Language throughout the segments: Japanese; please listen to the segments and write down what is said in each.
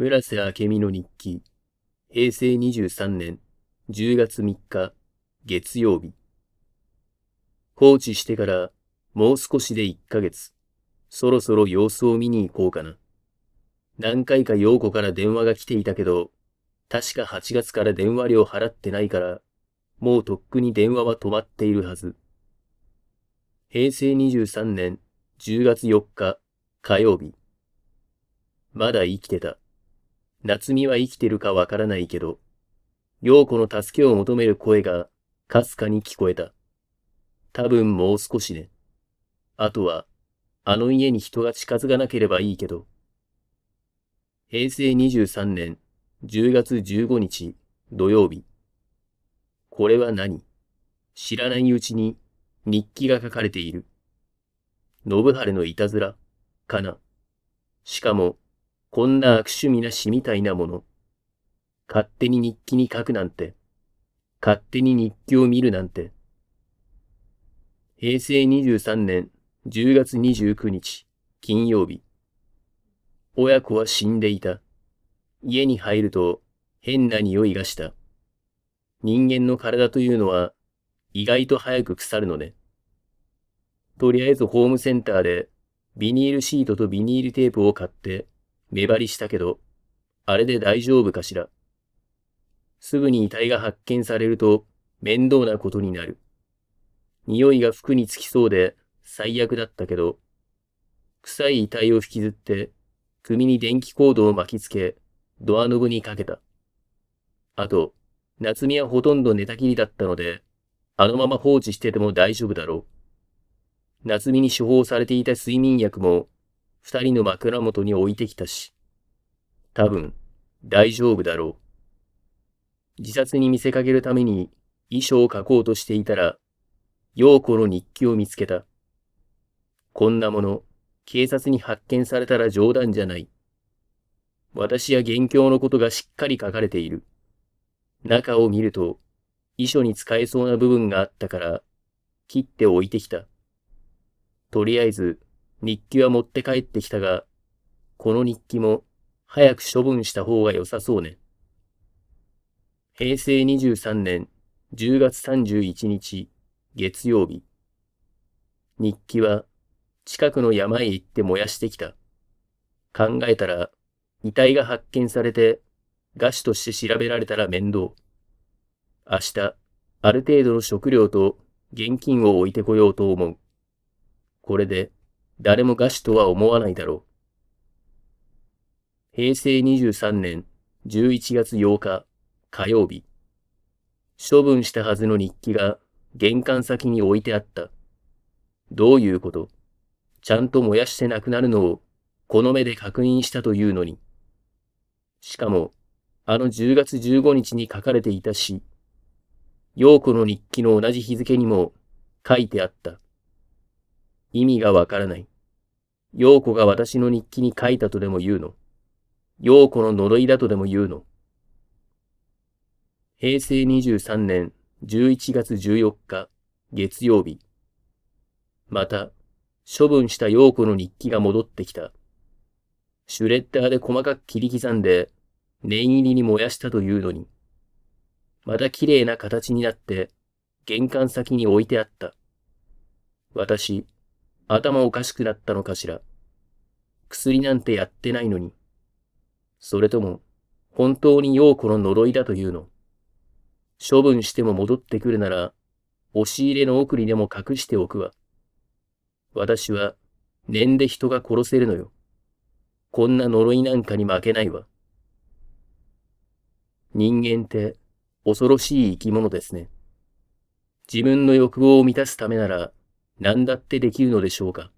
村瀬明美の日記。平成23年10月3日月曜日。放置してからもう少しで1ヶ月。そろそろ様子を見に行こうかな。何回か陽子から電話が来ていたけど、確か8月から電話料払ってないから、もうとっくに電話は止まっているはず。平成23年10月4日火曜日。まだ生きてた。夏美は生きてるかわからないけど、陽子の助けを求める声がかすかに聞こえた。多分もう少しね。あとは、あの家に人が近づかなければいいけど。平成23年10月15日土曜日。これは何知らないうちに日記が書かれている。信晴のいたずら、かな。しかも、こんな悪趣味な詩みたいなもの。勝手に日記に書くなんて。勝手に日記を見るなんて。平成23年10月29日、金曜日。親子は死んでいた。家に入ると変な匂いがした。人間の体というのは意外と早く腐るのね。とりあえずホームセンターでビニールシートとビニールテープを買って目張りしたけど、あれで大丈夫かしら。すぐに遺体が発見されると面倒なことになる。匂いが服につきそうで最悪だったけど、臭い遺体を引きずって、首に電気コードを巻きつけ、ドアノブにかけた。あと、夏美はほとんど寝たきりだったので、あのまま放置してても大丈夫だろう。夏美に処方されていた睡眠薬も二人の枕元に置いてきたし、多分、大丈夫だろう。自殺に見せかけるために遺書を書こうとしていたら、陽子の日記を見つけた。こんなもの、警察に発見されたら冗談じゃない。私や元凶のことがしっかり書かれている。中を見ると、遺書に使えそうな部分があったから、切って置いてきた。とりあえず、日記は持って帰ってきたが、この日記も早く処分した方が良さそうね。平成23年10月31日月曜日。日記は近くの山へ行って燃やしてきた。考えたら遺体が発見されて餓死として調べられたら面倒。明日、ある程度の食料と現金を置いてこようと思う。これで誰も餓死とは思わないだろう。平成23年11月8日火曜日、処分したはずの日記が玄関先に置いてあった。どういうことちゃんと燃やしてなくなるのをこの目で確認したというのに。しかも、あの10月15日に書かれていたし、陽子の日記の同じ日付にも書いてあった。意味がわからない。陽子が私の日記に書いたとでも言うの。陽子の呪いだとでも言うの。平成23年11月14日月曜日。また、処分した陽子の日記が戻ってきた。シュレッダーで細かく切り刻んで、念入りに燃やしたというのに。また綺麗な形になって、玄関先に置いてあった。私、頭おかしくなったのかしら。薬なんてやってないのに。それとも、本当に陽子の呪いだというの。処分しても戻ってくるなら、押し入れの奥にでも隠しておくわ。私は、念で人が殺せるのよ。こんな呪いなんかに負けないわ。人間って恐ろしい生き物ですね。自分の欲望を満たすためなら何だってできるのでしょうか。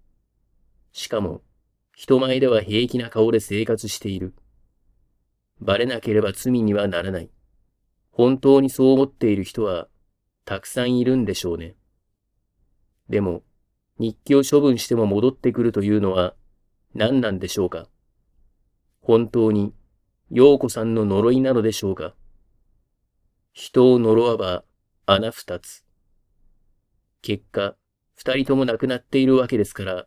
しかも、人前では平気な顔で生活している。バレなければ罪にはならない。本当にそう思っている人は、たくさんいるんでしょうね。でも、日記を処分しても戻ってくるというのは、何なんでしょうか。本当に、陽子さんの呪いなのでしょうか。人を呪わば、穴二つ。結果、二人とも亡くなっているわけですから、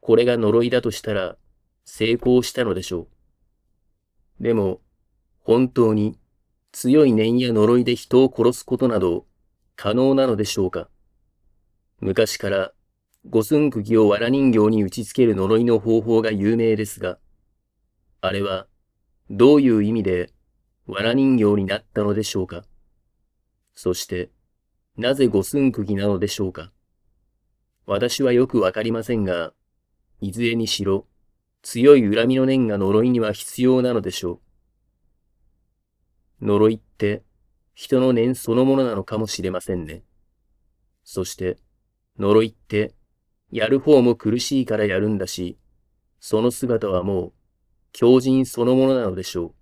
これが呪いだとしたら、成功したのでしょう。でも、本当に強い念や呪いで人を殺すことなど可能なのでしょうか昔から五寸釘を藁人形に打ち付ける呪いの方法が有名ですが、あれはどういう意味で藁人形になったのでしょうかそして、なぜ五寸釘なのでしょうか私はよくわかりませんが、いずれにしろ、強い恨みの念が呪いには必要なのでしょう。呪いって、人の念そのものなのかもしれませんね。そして、呪いって、やる方も苦しいからやるんだし、その姿はもう、狂人そのものなのでしょう。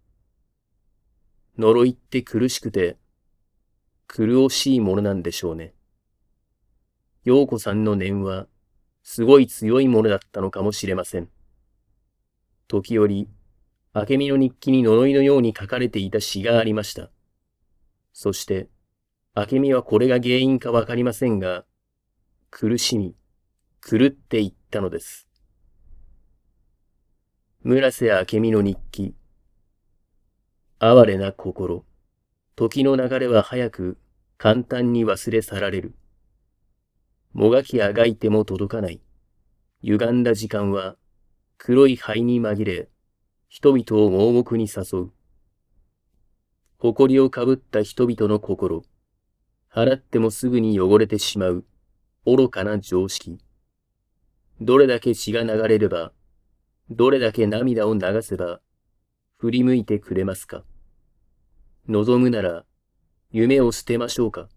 呪いって苦しくて、苦しいものなんでしょうね。陽子さんの念は、すごい強いものだったのかもしれません。時折、明美の日記に呪いのように書かれていた詩がありました。そして、明美はこれが原因かわかりませんが、苦しみ、狂っていったのです。村瀬明美の日記。哀れな心。時の流れは早く簡単に忘れ去られる。もがきあがいても届かない。歪んだ時間は、黒い灰に紛れ、人々を盲目に誘う。誇りをかぶった人々の心。払ってもすぐに汚れてしまう、愚かな常識。どれだけ血が流れれば、どれだけ涙を流せば、振り向いてくれますか望むなら、夢を捨てましょうか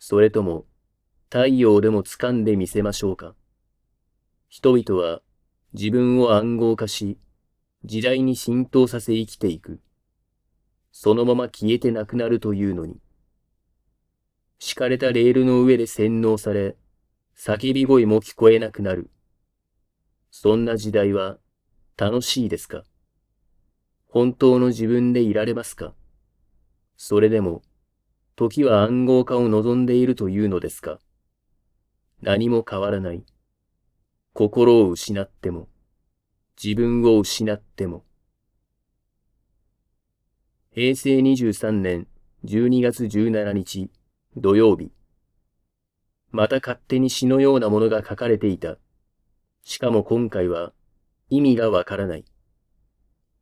それとも、太陽でも掴んでみせましょうか。人々は自分を暗号化し、時代に浸透させ生きていく。そのまま消えてなくなるというのに。敷かれたレールの上で洗脳され、叫び声も聞こえなくなる。そんな時代は楽しいですか本当の自分でいられますかそれでも、時は暗号化を望んでいるというのですか何も変わらない。心を失っても、自分を失っても。平成23年12月17日土曜日。また勝手に詩のようなものが書かれていた。しかも今回は意味がわからない。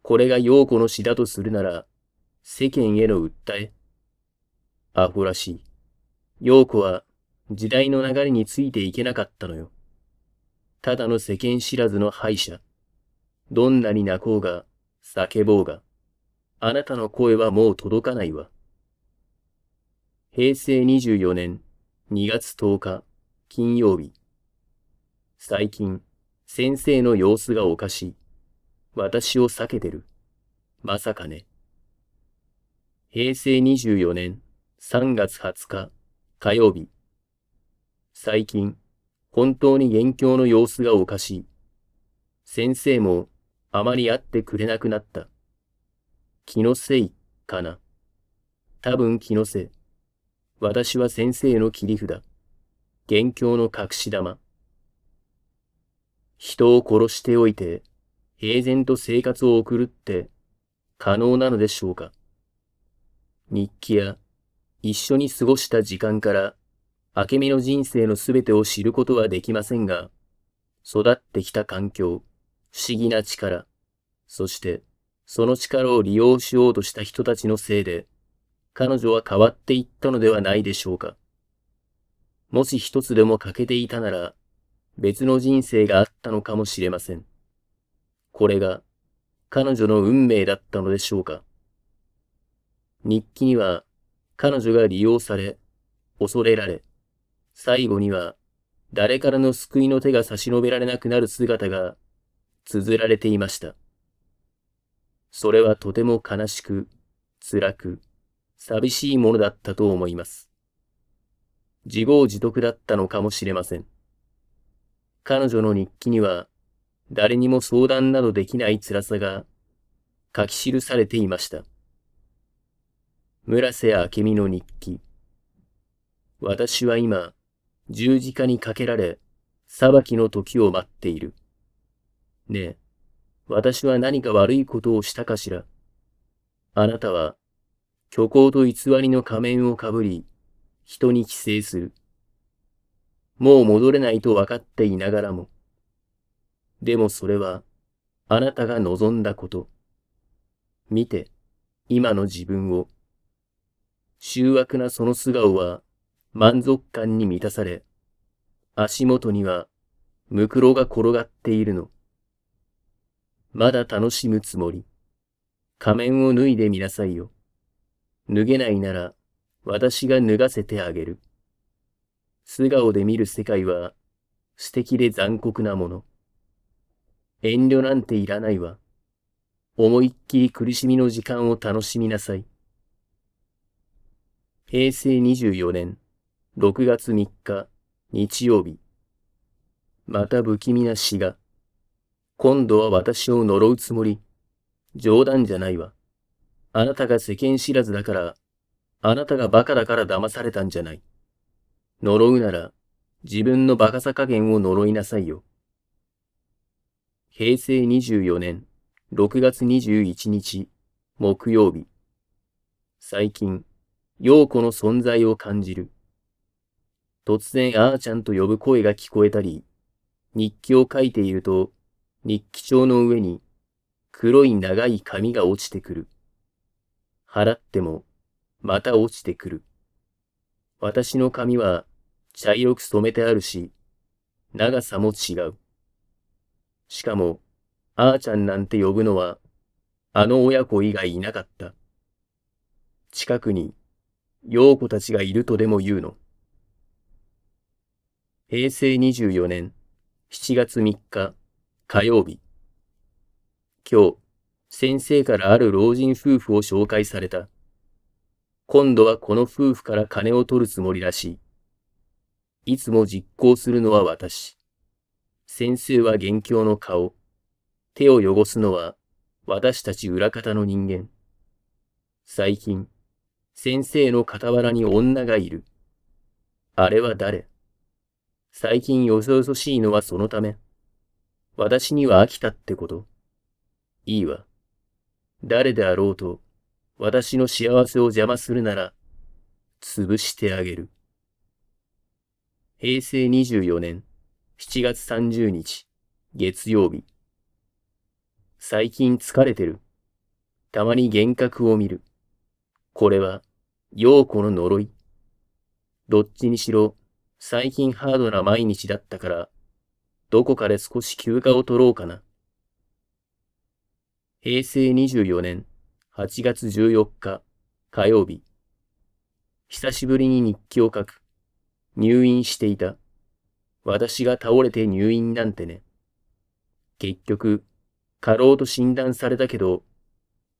これが陽子の詩だとするなら、世間への訴え。アホらしい。陽子は時代の流れについていけなかったのよ。ただの世間知らずの敗者。どんなに泣こうが、叫ぼうが、あなたの声はもう届かないわ。平成24年2月10日金曜日。最近、先生の様子がおかしい。私を避けてる。まさかね。平成24年3月20日火曜日。最近、本当に元凶の様子がおかしい。先生もあまり会ってくれなくなった。気のせいかな。多分気のせい。私は先生の切り札。元凶の隠し玉。人を殺しておいて、平然と生活を送るって可能なのでしょうか。日記や一緒に過ごした時間から明美の人生のすべてを知ることはできませんが、育ってきた環境、不思議な力、そしてその力を利用しようとした人たちのせいで、彼女は変わっていったのではないでしょうか。もし一つでも欠けていたなら、別の人生があったのかもしれません。これが彼女の運命だったのでしょうか。日記には彼女が利用され、恐れられ、最後には、誰からの救いの手が差し伸べられなくなる姿が、綴られていました。それはとても悲しく、辛く、寂しいものだったと思います。自業自得だったのかもしれません。彼女の日記には、誰にも相談などできない辛さが書き記されていました。村瀬明美の日記。私は今、十字架にかけられ、裁きの時を待っている。ねえ、私は何か悪いことをしたかしら。あなたは、虚構と偽りの仮面をかぶり、人に寄生する。もう戻れないと分かっていながらも。でもそれは、あなたが望んだこと。見て、今の自分を。醜悪なその素顔は、満足感に満たされ、足元にはムクロが転がっているの。まだ楽しむつもり。仮面を脱いでみなさいよ。脱げないなら私が脱がせてあげる。素顔で見る世界は素敵で残酷なもの。遠慮なんていらないわ。思いっきり苦しみの時間を楽しみなさい。平成24年。6月3日日曜日また不気味な詩が今度は私を呪うつもり冗談じゃないわあなたが世間知らずだからあなたが馬鹿だから騙されたんじゃない呪うなら自分のバカさ加減を呪いなさいよ平成24年6月21日木曜日最近陽子の存在を感じる突然あーちゃんと呼ぶ声が聞こえたり、日記を書いていると、日記帳の上に黒い長い紙が落ちてくる。払っても、また落ちてくる。私の髪は茶色く染めてあるし、長さも違う。しかも、あーちゃんなんて呼ぶのは、あの親子以外いなかった。近くに、陽子たちがいるとでも言うの。平成24年7月3日火曜日。今日、先生からある老人夫婦を紹介された。今度はこの夫婦から金を取るつもりらしい。いつも実行するのは私。先生は元凶の顔。手を汚すのは私たち裏方の人間。最近、先生の傍らに女がいる。あれは誰最近よそよそしいのはそのため。私には飽きたってこと。いいわ。誰であろうと、私の幸せを邪魔するなら、潰してあげる。平成24年7月30日、月曜日。最近疲れてる。たまに幻覚を見る。これは、陽子の呪い。どっちにしろ、最近ハードな毎日だったから、どこかで少し休暇を取ろうかな。平成24年8月14日火曜日。久しぶりに日記を書く。入院していた。私が倒れて入院なんてね。結局、過労と診断されたけど、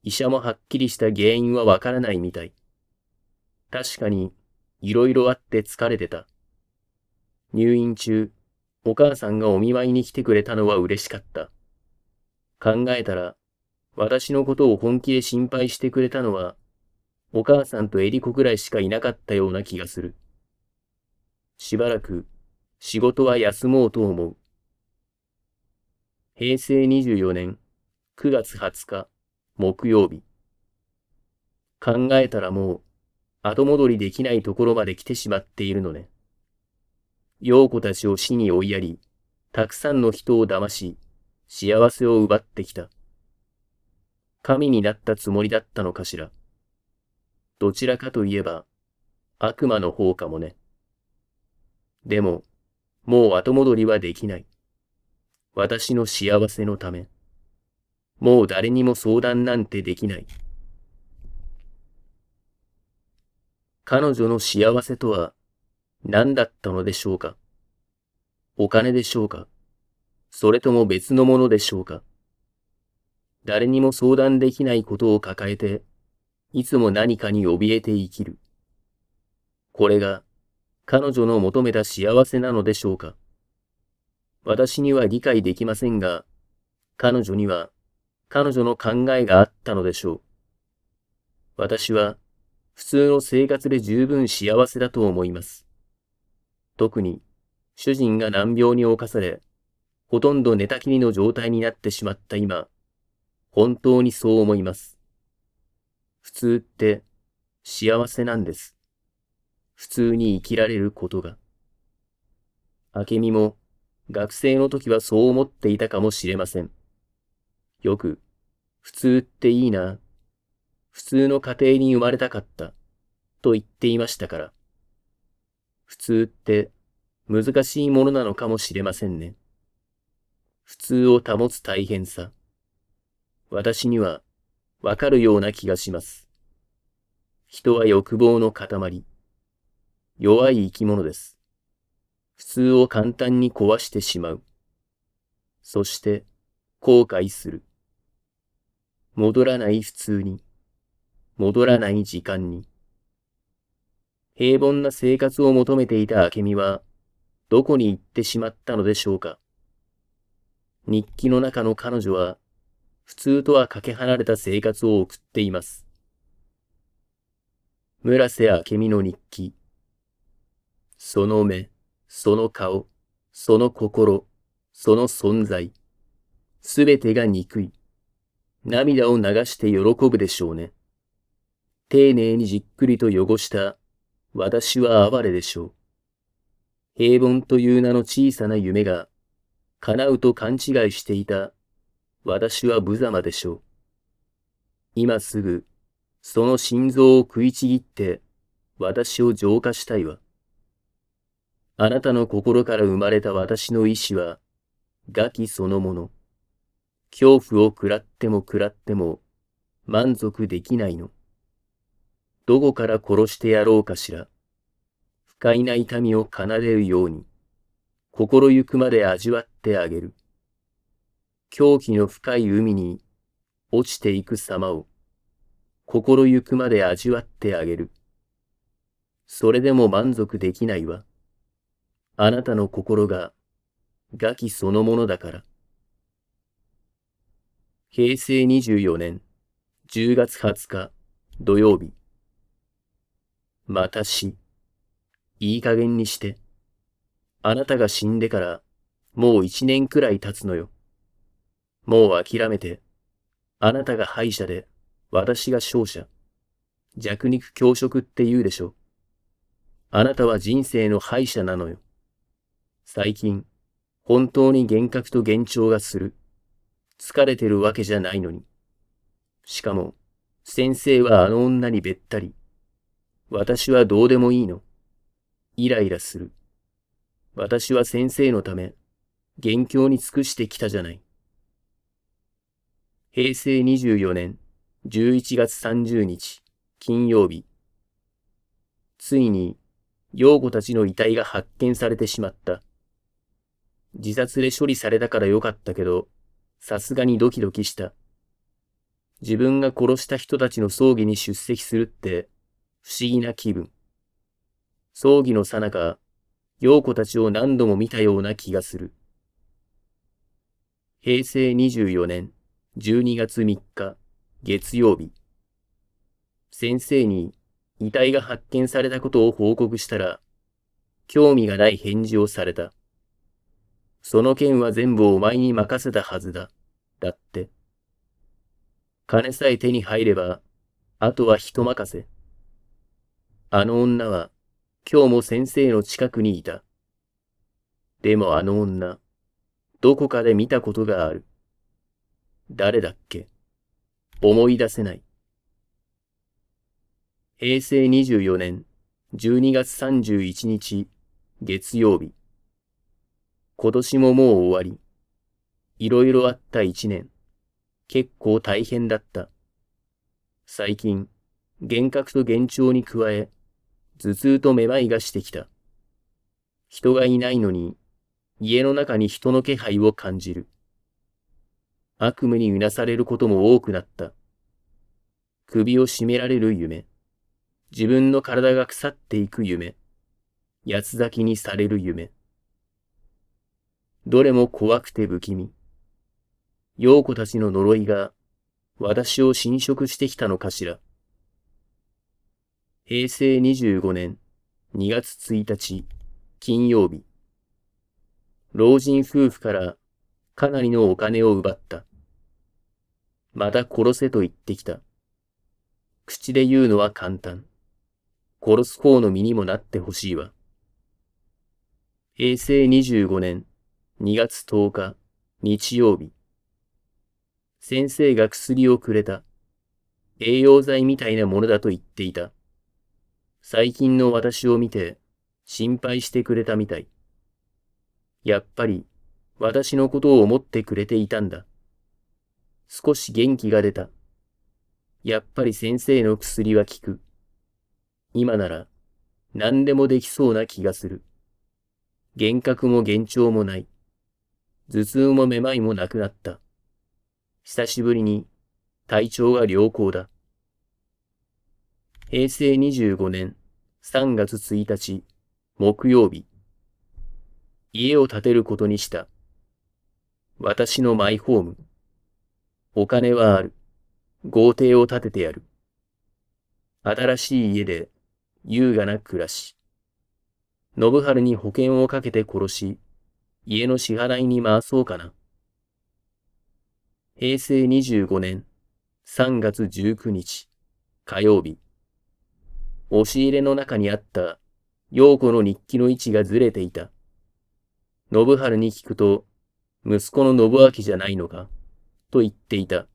医者もはっきりした原因はわからないみたい。確かに、いろいろあって疲れてた。入院中、お母さんがお見舞いに来てくれたのは嬉しかった。考えたら、私のことを本気で心配してくれたのは、お母さんとエリコくらいしかいなかったような気がする。しばらく、仕事は休もうと思う。平成24年9月20日、木曜日。考えたらもう、後戻りできないところまで来てしまっているのね。陽子たちを死に追いやり、たくさんの人を騙し、幸せを奪ってきた。神になったつもりだったのかしら。どちらかといえば、悪魔の方かもね。でも、もう後戻りはできない。私の幸せのため。もう誰にも相談なんてできない。彼女の幸せとは何だったのでしょうかお金でしょうかそれとも別のものでしょうか誰にも相談できないことを抱えて、いつも何かに怯えて生きる。これが彼女の求めた幸せなのでしょうか私には理解できませんが、彼女には彼女の考えがあったのでしょう。私は普通の生活で十分幸せだと思います。特に主人が難病に侵され、ほとんど寝たきりの状態になってしまった今、本当にそう思います。普通って幸せなんです。普通に生きられることが。明美も学生の時はそう思っていたかもしれません。よく、普通っていいな。普通の家庭に生まれたかった。と言っていましたから。普通って難しいものなのかもしれませんね。普通を保つ大変さ。私にはわかるような気がします。人は欲望の塊。弱い生き物です。普通を簡単に壊してしまう。そして後悔する。戻らない普通に。戻らない時間に。平凡な生活を求めていた明美は、どこに行ってしまったのでしょうか。日記の中の彼女は、普通とはかけ離れた生活を送っています。村瀬明美の日記。その目、その顔、その心、その存在。すべてが憎い。涙を流して喜ぶでしょうね。丁寧にじっくりと汚した私は哀れでしょう。平凡という名の小さな夢が、叶うと勘違いしていた、私は無様でしょう。今すぐ、その心臓を食いちぎって、私を浄化したいわ。あなたの心から生まれた私の意志は、ガキそのもの。恐怖を喰らっても喰らっても、満足できないの。どこから殺してやろうかしら。不快な痛みを奏でるように、心ゆくまで味わってあげる。狂気の深い海に落ちていく様を、心ゆくまで味わってあげる。それでも満足できないわ。あなたの心がガキそのものだから。平成24年10月20日土曜日。また死に。いい加減にして。あなたが死んでから、もう一年くらい経つのよ。もう諦めて。あなたが敗者で、私が勝者。弱肉強食って言うでしょ。あなたは人生の敗者なのよ。最近、本当に幻覚と幻聴がする。疲れてるわけじゃないのに。しかも、先生はあの女にべったり。私はどうでもいいの。イライラする。私は先生のため、元凶に尽くしてきたじゃない。平成24年11月30日、金曜日。ついに、陽子たちの遺体が発見されてしまった。自殺で処理されたからよかったけど、さすがにドキドキした。自分が殺した人たちの葬儀に出席するって、不思議な気分。葬儀のさなか、陽子たちを何度も見たような気がする。平成24年12月3日、月曜日。先生に遺体が発見されたことを報告したら、興味がない返事をされた。その件は全部お前に任せたはずだ。だって。金さえ手に入れば、あとは人任せ。あの女は、今日も先生の近くにいた。でもあの女、どこかで見たことがある。誰だっけ思い出せない。平成24年12月31日月曜日。今年ももう終わり。いろいろあった一年。結構大変だった。最近、幻覚と幻聴に加え、頭痛とめまいがしてきた。人がいないのに、家の中に人の気配を感じる。悪夢にうなされることも多くなった。首を絞められる夢。自分の体が腐っていく夢。八つ咲きにされる夢。どれも怖くて不気味。陽子たちの呪いが私を侵食してきたのかしら。平成25年2月1日金曜日。老人夫婦からかなりのお金を奪った。また殺せと言ってきた。口で言うのは簡単。殺す方の身にもなってほしいわ。平成25年2月10日日曜日。先生が薬をくれた。栄養剤みたいなものだと言っていた。最近の私を見て心配してくれたみたい。やっぱり私のことを思ってくれていたんだ。少し元気が出た。やっぱり先生の薬は効く。今なら何でもできそうな気がする。幻覚も幻聴もない。頭痛もめまいもなくなった。久しぶりに体調が良好だ。平成25年3月1日、木曜日。家を建てることにした。私のマイホーム。お金はある。豪邸を建ててやる。新しい家で優雅な暮らし。信春に保険をかけて殺し、家の支払いに回そうかな。平成25年3月19日火曜日。押し入れの中にあった、陽子の日記の位置がずれていた。信春に聞くと、息子の信明じゃないのか、と言っていた。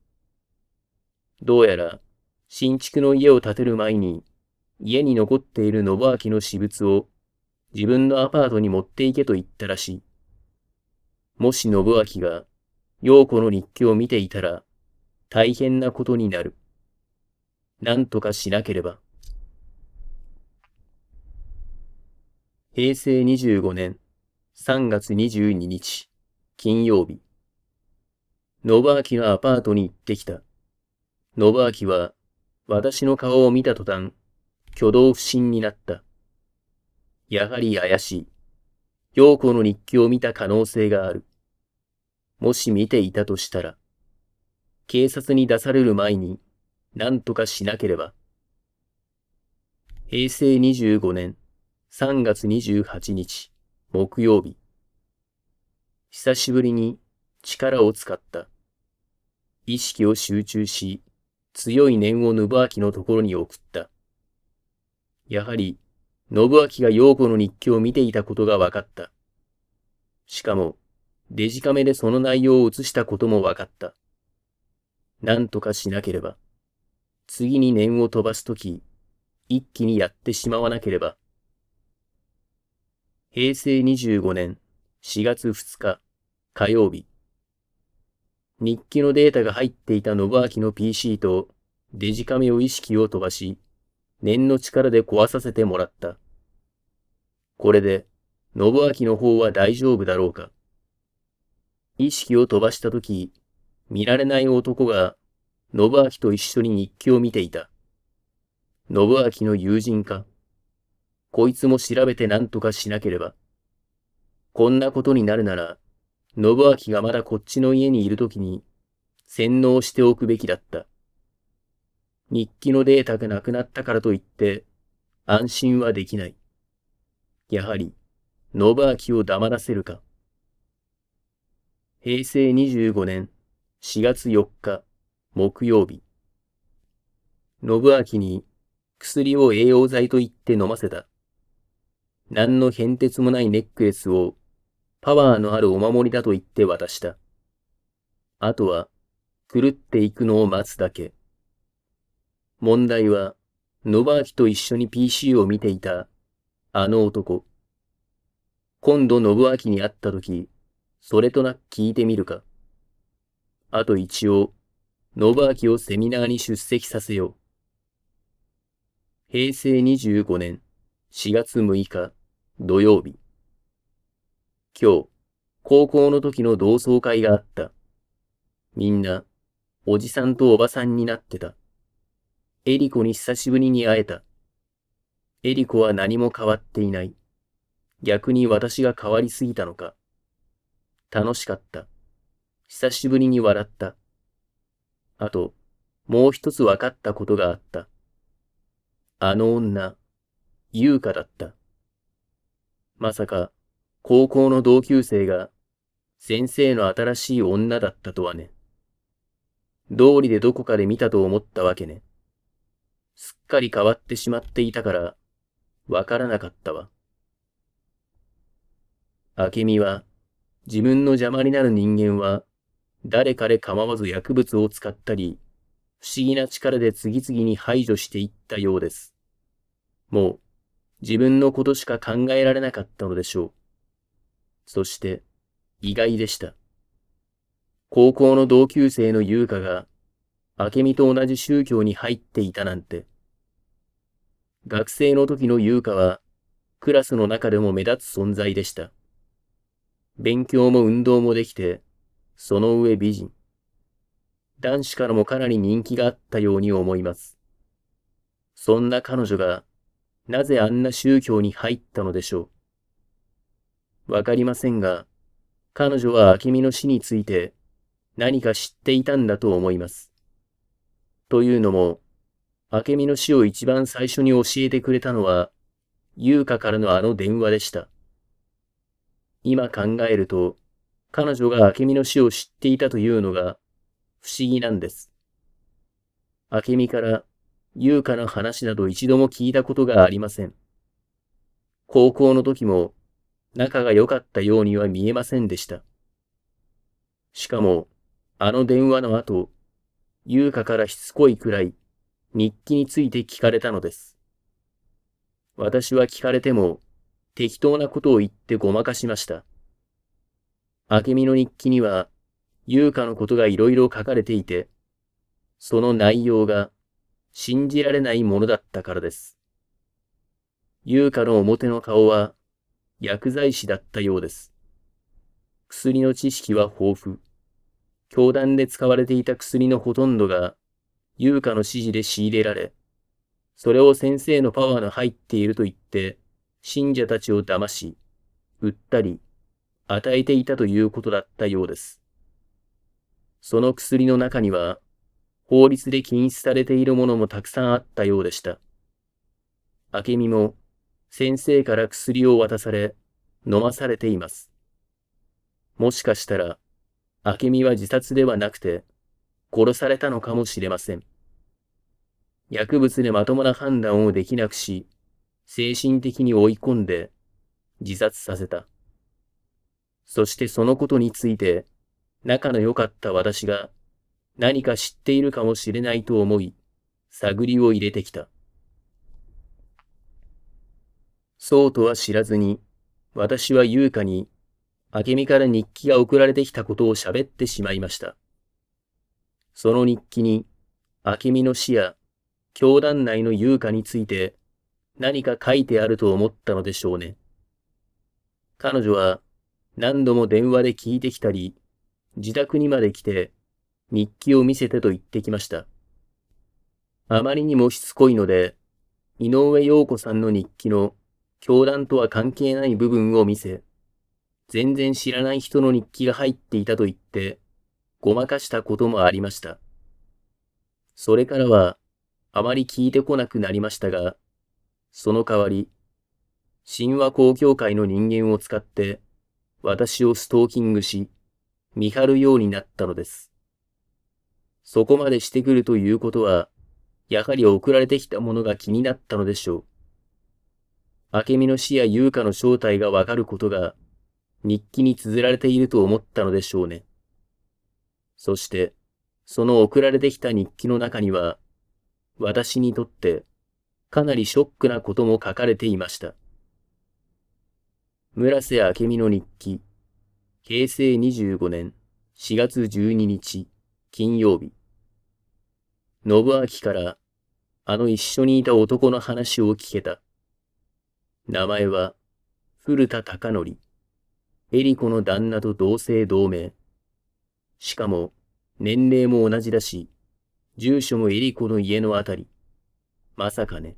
どうやら、新築の家を建てる前に、家に残っている信明の私物を、自分のアパートに持っていけと言ったらしい。もし信明が、陽子の日記を見ていたら、大変なことになる。なんとかしなければ。平成25年3月22日、金曜日。ノバアキアパートに行ってきた。ノバアキは、私の顔を見た途端、挙動不審になった。やはり怪しい。陽子の日記を見た可能性がある。もし見ていたとしたら、警察に出される前に、何とかしなければ。平成25年3月28日木曜日久しぶりに力を使った意識を集中し強い念を信明のところに送ったやはり信明が陽子の日記を見ていたことが分かったしかもデジカメでその内容を映したことも分かった何とかしなければ次に念を飛ばすとき一気にやってしまわなければ平成25年4月2日火曜日。日記のデータが入っていた信明の PC とデジカメを意識を飛ばし、念の力で壊させてもらった。これで、信明の方は大丈夫だろうか。意識を飛ばした時、見られない男が、信明と一緒に日記を見ていた。信明の友人かこいつも調べて何とかしなければ。こんなことになるなら、信明がまだこっちの家にいるときに、洗脳しておくべきだった。日記のデータがなくなったからといって、安心はできない。やはり、信明を黙らせるか。平成25年4月4日、木曜日。信明に薬を栄養剤と言って飲ませた。何の変哲もないネックレスをパワーのあるお守りだと言って渡した。あとは狂っていくのを待つだけ。問題は、ノバーキと一緒に PC を見ていた、あの男。今度ノブアキに会った時、それとなく聞いてみるか。あと一応、ノブアキをセミナーに出席させよう。平成25年4月6日。土曜日。今日、高校の時の同窓会があった。みんな、おじさんとおばさんになってた。エリコに久しぶりに会えた。エリコは何も変わっていない。逆に私が変わりすぎたのか。楽しかった。久しぶりに笑った。あと、もう一つ分かったことがあった。あの女、優香だった。まさか、高校の同級生が、先生の新しい女だったとはね。道理でどこかで見たと思ったわけね。すっかり変わってしまっていたから、わからなかったわ。明美は、自分の邪魔になる人間は、誰かで構わず薬物を使ったり、不思議な力で次々に排除していったようです。もう、自分のことしか考えられなかったのでしょう。そして、意外でした。高校の同級生の優香が、明美と同じ宗教に入っていたなんて。学生の時の優香は、クラスの中でも目立つ存在でした。勉強も運動もできて、その上美人。男子からもかなり人気があったように思います。そんな彼女が、なぜあんな宗教に入ったのでしょう。わかりませんが、彼女は明美の死について何か知っていたんだと思います。というのも、明美の死を一番最初に教えてくれたのは、優香からのあの電話でした。今考えると、彼女が明美の死を知っていたというのが不思議なんです。明美から優香な話など一度も聞いたことがありません。高校の時も仲が良かったようには見えませんでした。しかも、あの電話の後、優香からしつこいくらい日記について聞かれたのです。私は聞かれても適当なことを言ってごまかしました。明美の日記には優香のことがいろいろ書かれていて、その内容が信じられないものだったからです。優香の表の顔は薬剤師だったようです。薬の知識は豊富。教団で使われていた薬のほとんどが優香の指示で仕入れられ、それを先生のパワーの入っていると言って、信者たちを騙し、売ったり、与えていたということだったようです。その薬の中には、法律で禁止されているものもたくさんあったようでした。明美も先生から薬を渡され、飲まされています。もしかしたら、明美は自殺ではなくて、殺されたのかもしれません。薬物でまともな判断をできなくし、精神的に追い込んで、自殺させた。そしてそのことについて、仲の良かった私が、何か知っているかもしれないと思い、探りを入れてきた。そうとは知らずに、私は優香に、明美から日記が送られてきたことを喋ってしまいました。その日記に、明美の死や、教団内の優香について、何か書いてあると思ったのでしょうね。彼女は、何度も電話で聞いてきたり、自宅にまで来て、日記を見せてと言ってきました。あまりにもしつこいので、井上陽子さんの日記の教団とは関係ない部分を見せ、全然知らない人の日記が入っていたと言って、ごまかしたこともありました。それからは、あまり聞いてこなくなりましたが、その代わり、神話公共会の人間を使って、私をストーキングし、見張るようになったのです。そこまでしてくるということは、やはり送られてきたものが気になったのでしょう。明美の死や優香の正体がわかることが、日記に綴られていると思ったのでしょうね。そして、その送られてきた日記の中には、私にとってかなりショックなことも書かれていました。村瀬明美の日記、平成25年4月12日、金曜日。信明からあの一緒にいた男の話を聞けた。名前は古田隆則。エリコの旦那と同姓同名。しかも年齢も同じだし、住所もエリコの家のあたり。まさかね。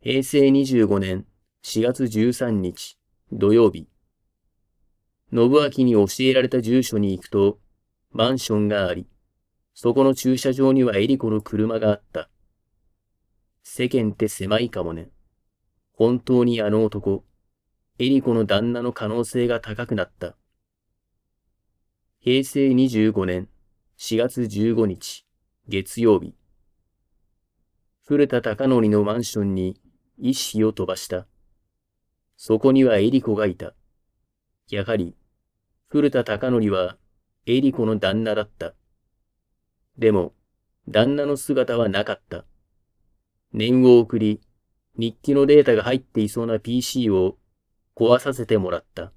平成25年4月13日土曜日。信明に教えられた住所に行くと、マンションがあり、そこの駐車場にはエリコの車があった。世間って狭いかもね。本当にあの男、エリコの旦那の可能性が高くなった。平成25年4月15日、月曜日。古田隆則のマンションに一死を飛ばした。そこにはエリコがいた。やはり、古田隆則はエリコの旦那だった。でも、旦那の姿はなかった。念を送り、日記のデータが入っていそうな PC を壊させてもらった。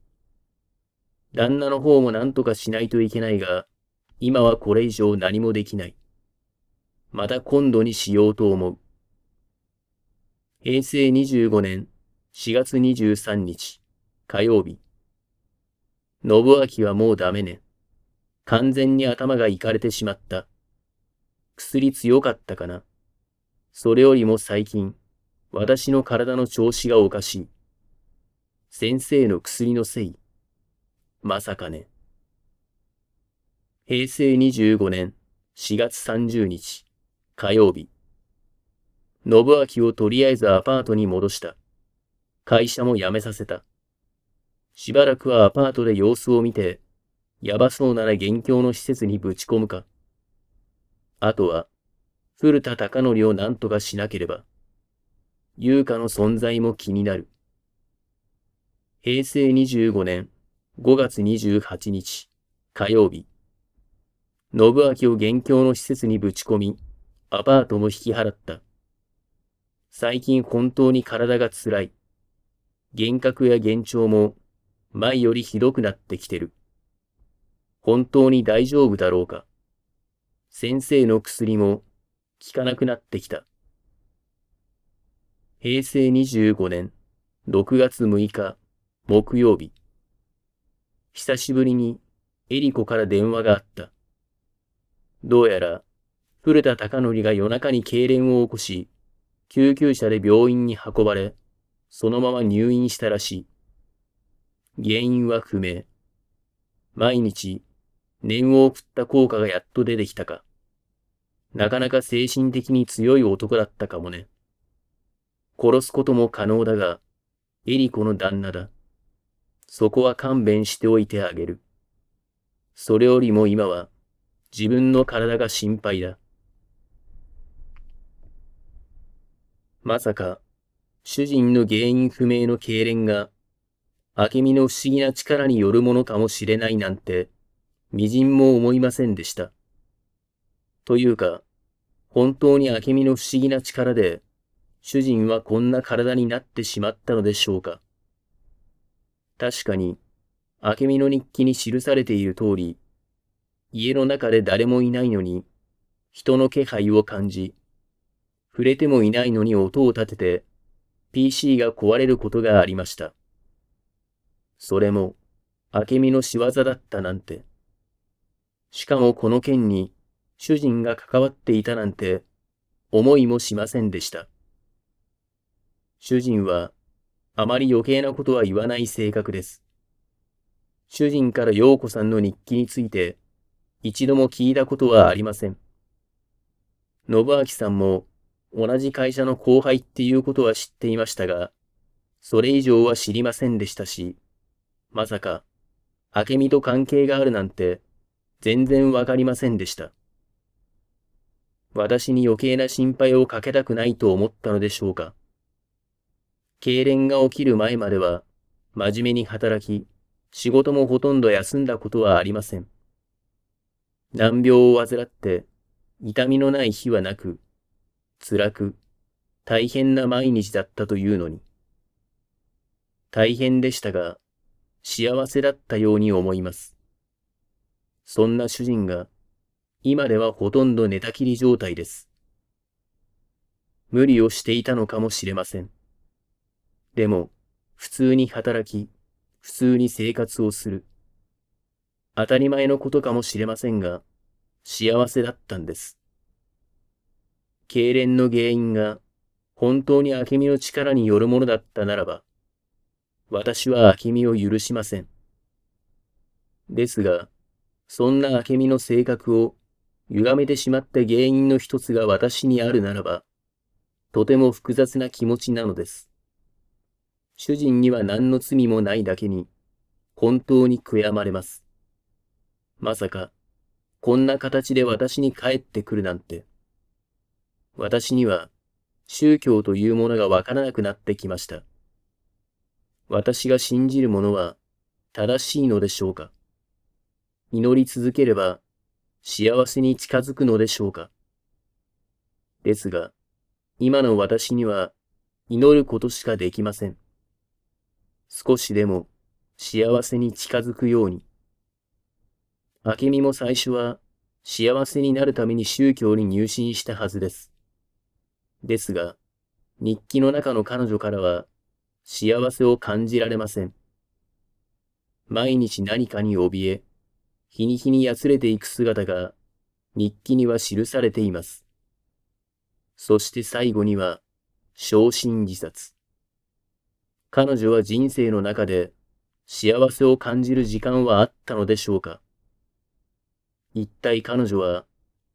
旦那の方も何とかしないといけないが、今はこれ以上何もできない。また今度にしようと思う。平成25年4月23日火曜日。信明はもうダメね。完全に頭がいかれてしまった。薬強かったかな。それよりも最近、私の体の調子がおかしい。先生の薬のせい。まさかね。平成25年4月30日、火曜日。信明をとりあえずアパートに戻した。会社も辞めさせた。しばらくはアパートで様子を見て、やばそうなら元凶の施設にぶち込むか。あとは、古田隆則を何とかしなければ、優香の存在も気になる。平成25年5月28日火曜日、信明を元凶の施設にぶち込み、アパートも引き払った。最近本当に体が辛い。幻覚や幻聴も前よりひどくなってきてる。本当に大丈夫だろうか。先生の薬も効かなくなってきた。平成25年6月6日木曜日。久しぶりにエリコから電話があった。どうやら古田隆則が夜中に痙攣を起こし、救急車で病院に運ばれ、そのまま入院したらしい。原因は不明。毎日念を送った効果がやっと出てきたか。なかなか精神的に強い男だったかもね。殺すことも可能だが、エリコの旦那だ。そこは勘弁しておいてあげる。それよりも今は、自分の体が心配だ。まさか、主人の原因不明の痙攣が、明美の不思議な力によるものかもしれないなんて、微塵も思いませんでした。というか、本当に明美の不思議な力で、主人はこんな体になってしまったのでしょうか。確かに、明美の日記に記されている通り、家の中で誰もいないのに、人の気配を感じ、触れてもいないのに音を立てて、PC が壊れることがありました。それも、明美の仕業だったなんて。しかもこの件に主人が関わっていたなんて思いもしませんでした。主人はあまり余計なことは言わない性格です。主人から陽子さんの日記について一度も聞いたことはありません。信明さんも同じ会社の後輩っていうことは知っていましたが、それ以上は知りませんでしたし、まさか、明美と関係があるなんて全然わかりませんでした。私に余計な心配をかけたくないと思ったのでしょうか。痙攣が起きる前までは、真面目に働き、仕事もほとんど休んだことはありません。難病を患って、痛みのない日はなく、辛く、大変な毎日だったというのに。大変でしたが、幸せだったように思います。そんな主人が、今ではほとんど寝たきり状態です。無理をしていたのかもしれません。でも、普通に働き、普通に生活をする。当たり前のことかもしれませんが、幸せだったんです。痙攣の原因が本当に明美の力によるものだったならば、私は明美を許しません。ですが、そんな明美の性格を歪めてしまった原因の一つが私にあるならば、とても複雑な気持ちなのです。主人には何の罪もないだけに、本当に悔やまれます。まさか、こんな形で私に帰ってくるなんて。私には、宗教というものがわからなくなってきました。私が信じるものは、正しいのでしょうか祈り続ければ幸せに近づくのでしょうかですが、今の私には祈ることしかできません。少しでも幸せに近づくように。明美も最初は幸せになるために宗教に入信したはずです。ですが、日記の中の彼女からは幸せを感じられません。毎日何かに怯え、日に日にやつれていく姿が日記には記されています。そして最後には、焼身自殺。彼女は人生の中で幸せを感じる時間はあったのでしょうか一体彼女は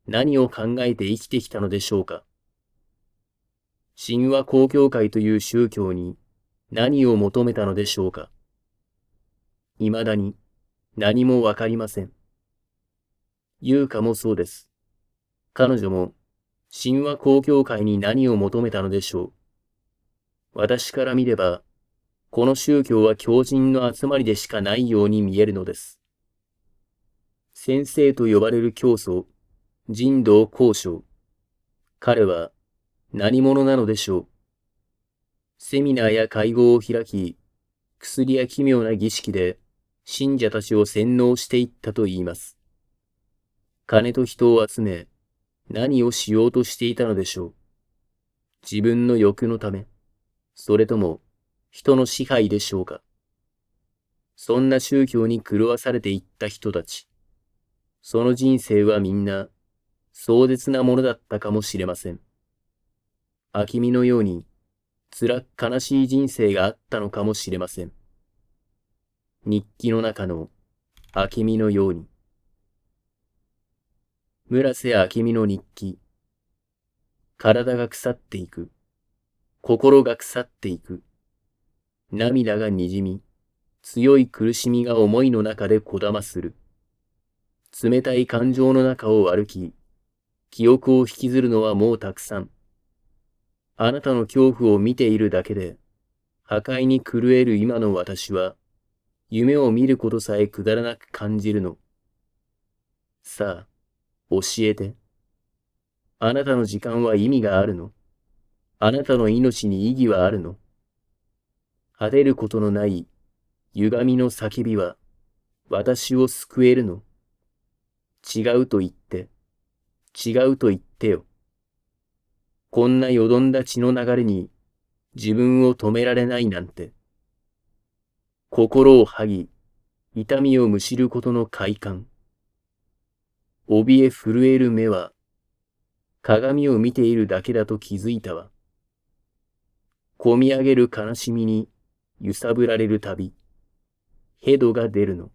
何を考えて生きてきたのでしょうか神話公共会という宗教に何を求めたのでしょうか未だに何もわかりません。優香もそうです。彼女も神話公共会に何を求めたのでしょう。私から見れば、この宗教は狂人の集まりでしかないように見えるのです。先生と呼ばれる教祖、人道交渉。彼は何者なのでしょう。セミナーや会合を開き、薬や奇妙な儀式で信者たちを洗脳していったと言います。金と人を集め、何をしようとしていたのでしょう。自分の欲のため、それとも人の支配でしょうか。そんな宗教に狂わされていった人たち。その人生はみんな壮絶なものだったかもしれません。秋見のように辛く悲しい人生があったのかもしれません。日記の中の明美のように。村瀬明美の日記。体が腐っていく。心が腐っていく。涙が滲み、強い苦しみが思いの中でこだまする。冷たい感情の中を歩き、記憶を引きずるのはもうたくさん。あなたの恐怖を見ているだけで、破壊に狂える今の私は、夢を見ることさえくだらなく感じるの。さあ、教えて。あなたの時間は意味があるのあなたの命に意義はあるの果てることのない歪みの叫びは私を救えるの違うと言って、違うと言ってよ。こんなよどんだ血の流れに自分を止められないなんて。心を剥ぎ、痛みをむしることの快感。怯え震える目は、鏡を見ているだけだと気づいたわ。こみ上げる悲しみに揺さぶられるたび、ヘドが出るの。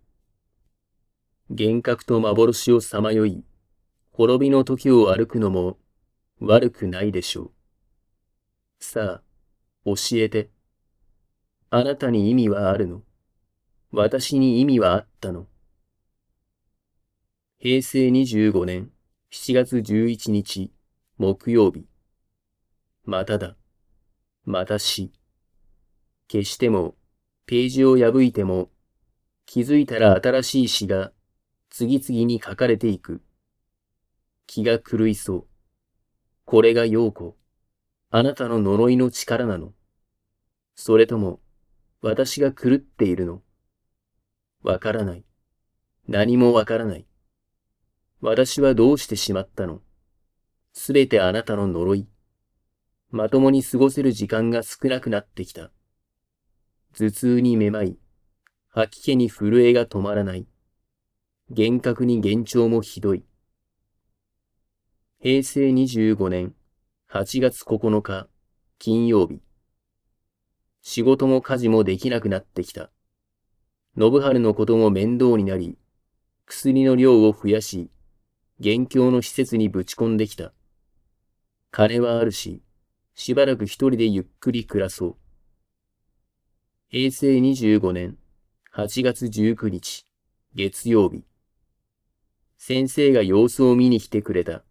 幻覚と幻をさまよい、滅びの時を歩くのも悪くないでしょう。さあ、教えて。あなたに意味はあるの私に意味はあったの。平成25年7月11日木曜日。まただ。またし。決しても、ページを破いても、気づいたら新しい詩が次々に書かれていく。気が狂いそう。これが陽子。あなたの呪いの力なの。それとも、私が狂っているの。わからない。何もわからない。私はどうしてしまったのすべてあなたの呪い。まともに過ごせる時間が少なくなってきた。頭痛にめまい。吐き気に震えが止まらない。厳格に幻聴もひどい。平成25年8月9日金曜日。仕事も家事もできなくなってきた。信春のことも面倒になり、薬の量を増やし、元凶の施設にぶち込んできた。金はあるし、しばらく一人でゆっくり暮らそう。平成25年8月19日、月曜日。先生が様子を見に来てくれた。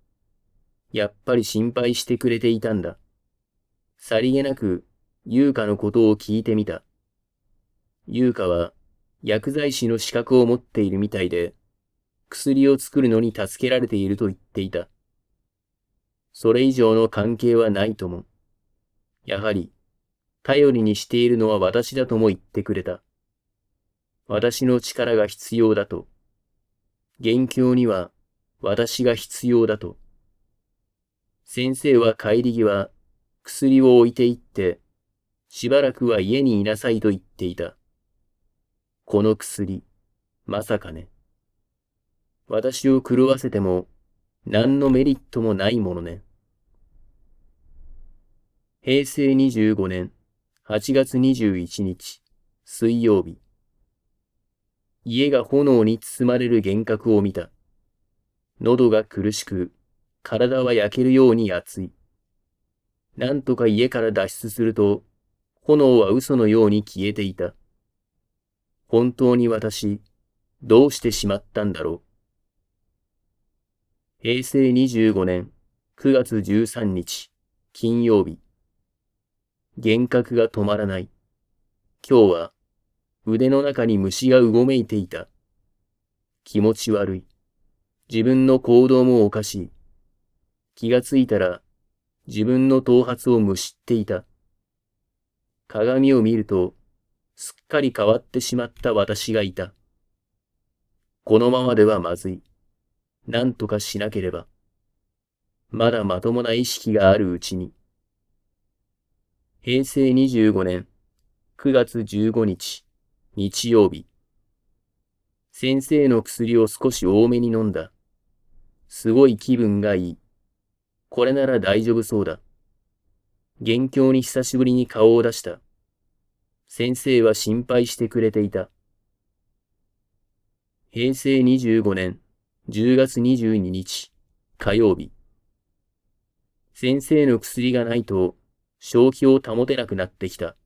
やっぱり心配してくれていたんだ。さりげなく、優香のことを聞いてみた。優香は、薬剤師の資格を持っているみたいで、薬を作るのに助けられていると言っていた。それ以上の関係はないとも。やはり、頼りにしているのは私だとも言ってくれた。私の力が必要だと。元凶には私が必要だと。先生は帰り際、薬を置いていって、しばらくは家にいなさいと言っていた。この薬、まさかね。私を狂わせても、何のメリットもないものね。平成25年8月21日、水曜日。家が炎に包まれる幻覚を見た。喉が苦しく、体は焼けるように熱い。なんとか家から脱出すると、炎は嘘のように消えていた。本当に私、どうしてしまったんだろう。平成25年9月13日、金曜日。幻覚が止まらない。今日は、腕の中に虫がうごめいていた。気持ち悪い。自分の行動もおかしい。気がついたら、自分の頭髪をむしっていた。鏡を見ると、すっかり変わってしまった私がいた。このままではまずい。なんとかしなければ。まだまともな意識があるうちに。平成25年9月15日、日曜日。先生の薬を少し多めに飲んだ。すごい気分がいい。これなら大丈夫そうだ。元凶に久しぶりに顔を出した。先生は心配してくれていた。平成25年10月22日火曜日。先生の薬がないと正気を保てなくなってきた。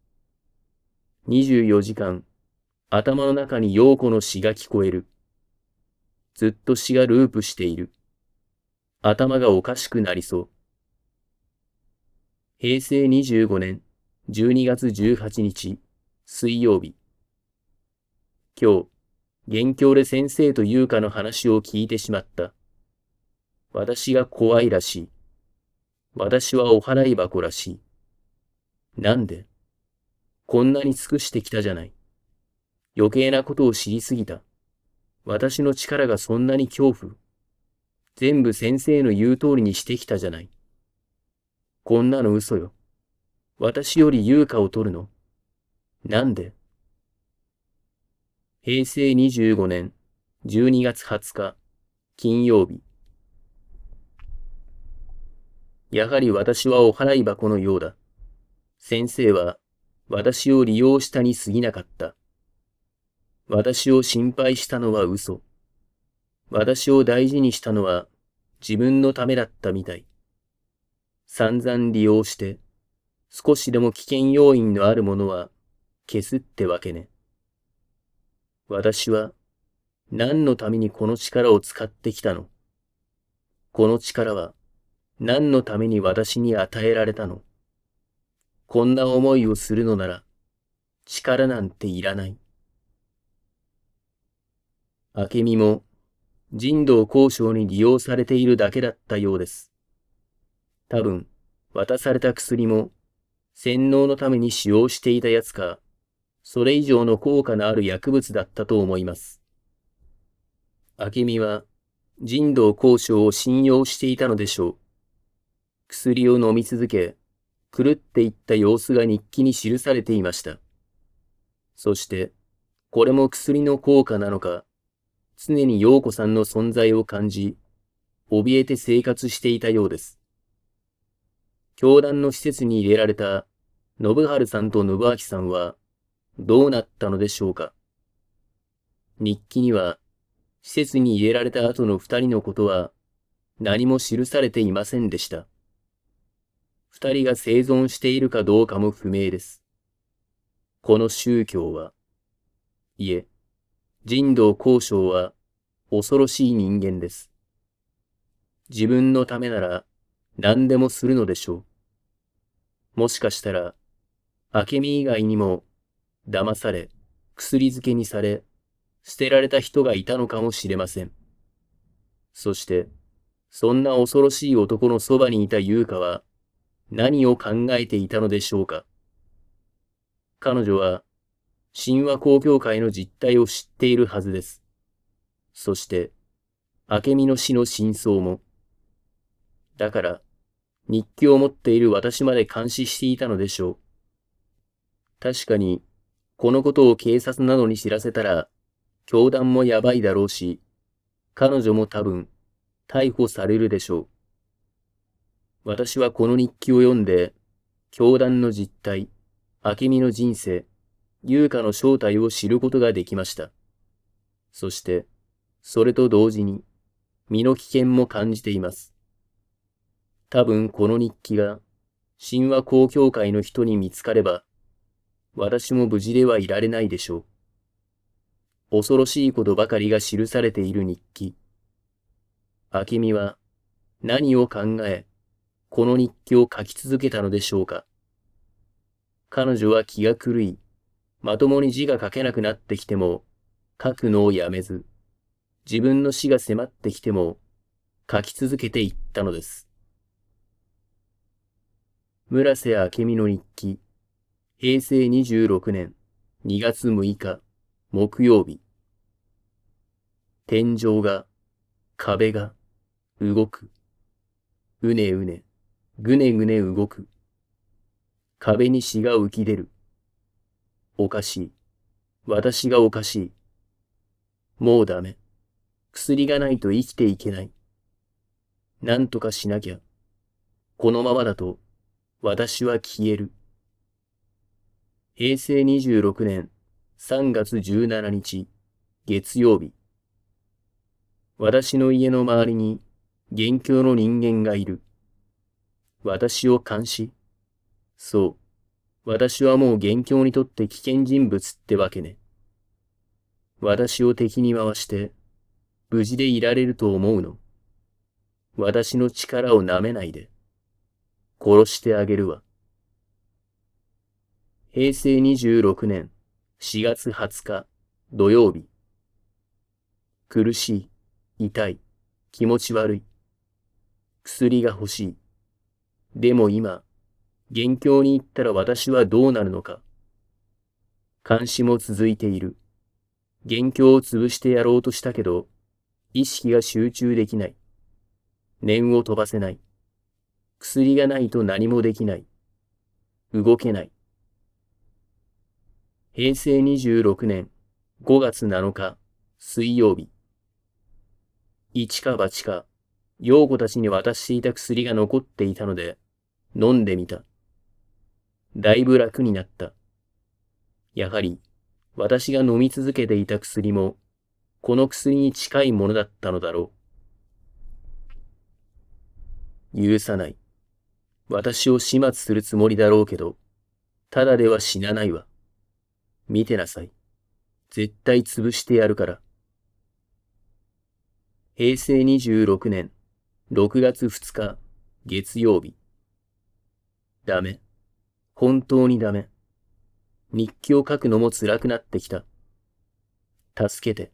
24時間、頭の中に陽子の詩が聞こえる。ずっと詩がループしている。頭がおかしくなりそう。平成25年12月18日水曜日。今日、元凶で先生と優香の話を聞いてしまった。私が怖いらしい。私はお払い箱らしい。なんでこんなに尽くしてきたじゃない。余計なことを知りすぎた。私の力がそんなに恐怖。全部先生の言う通りにしてきたじゃない。こんなの嘘よ。私より優香を取るの。なんで平成25年12月20日金曜日。やはり私はお払い箱のようだ。先生は私を利用したに過ぎなかった。私を心配したのは嘘。私を大事にしたのは自分のためだったみたい。散々利用して、少しでも危険要因のあるものは消すってわけね。私は何のためにこの力を使ってきたのこの力は何のために私に与えられたのこんな思いをするのなら力なんていらない。明美も人道交渉に利用されているだけだったようです。多分、渡された薬も洗脳のために使用していたやつか、それ以上の効果のある薬物だったと思います。明美は人道交渉を信用していたのでしょう。薬を飲み続け、狂っていった様子が日記に記されていました。そして、これも薬の効果なのか、常に陽子さんの存在を感じ、怯えて生活していたようです。教団の施設に入れられた信春さんと信明さんは、どうなったのでしょうか。日記には、施設に入れられた後の二人のことは何も記されていませんでした。二人が生存しているかどうかも不明です。この宗教は、いえ、人道交渉は恐ろしい人間です。自分のためなら何でもするのでしょう。もしかしたら、明美以外にも騙され、薬漬けにされ、捨てられた人がいたのかもしれません。そして、そんな恐ろしい男のそばにいた優香は、何を考えていたのでしょうか。彼女は、神話公共会の実態を知っているはずです。そして、明美の死の真相も。だから、日記を持っている私まで監視していたのでしょう。確かに、このことを警察などに知らせたら、教団もやばいだろうし、彼女も多分、逮捕されるでしょう。私はこの日記を読んで、教団の実態、明美の人生、優香の正体を知ることができました。そして、それと同時に、身の危険も感じています。多分この日記が、神話公教会の人に見つかれば、私も無事ではいられないでしょう。恐ろしいことばかりが記されている日記。明美は何を考え、この日記を書き続けたのでしょうか。彼女は気が狂い、まともに字が書けなくなってきても、書くのをやめず、自分の死が迫ってきても、書き続けていったのです。村瀬明美の日記。平成26年2月6日木曜日。天井が、壁が、動く。うねうね、ぐねぐね動く。壁に死が浮き出る。おかしい。私がおかしい。もうダメ。薬がないと生きていけない。なんとかしなきゃ。このままだと、私は消える。平成26年3月17日月曜日私の家の周りに元凶の人間がいる。私を監視そう。私はもう元凶にとって危険人物ってわけね。私を敵に回して、無事でいられると思うの。私の力を舐めないで。殺してあげるわ。平成26年4月20日土曜日。苦しい、痛い、気持ち悪い。薬が欲しい。でも今、元凶に行ったら私はどうなるのか。監視も続いている。元凶を潰してやろうとしたけど、意識が集中できない。念を飛ばせない。薬がないと何もできない。動けない。平成26年5月7日水曜日。一か八か、陽子たちに渡していた薬が残っていたので、飲んでみた。だいぶ楽になった。やはり、私が飲み続けていた薬も、この薬に近いものだったのだろう。許さない。私を始末するつもりだろうけど、ただでは死なないわ。見てなさい。絶対潰してやるから。平成26年6月2日月曜日。ダメ。本当にダメ。日記を書くのも辛くなってきた。助けて。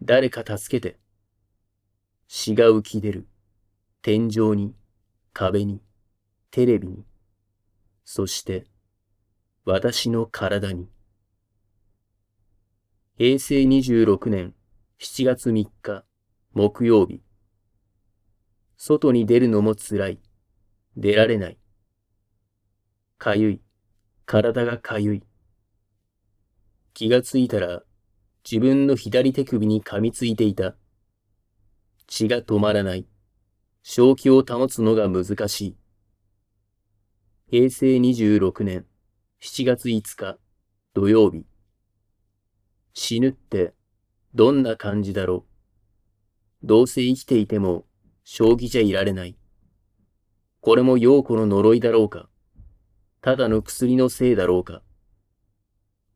誰か助けて。死が浮き出る。天井に、壁に、テレビに。そして、私の体に。平成26年7月3日木曜日。外に出るのも辛い。出られない。かゆい。体がかゆい。気がついたら自分の左手首に噛みついていた。血が止まらない。正気を保つのが難しい。平成26年7月5日土曜日。死ぬってどんな感じだろう。どうせ生きていても将棋じゃいられない。これも陽子の呪いだろうか。ただの薬のせいだろうか。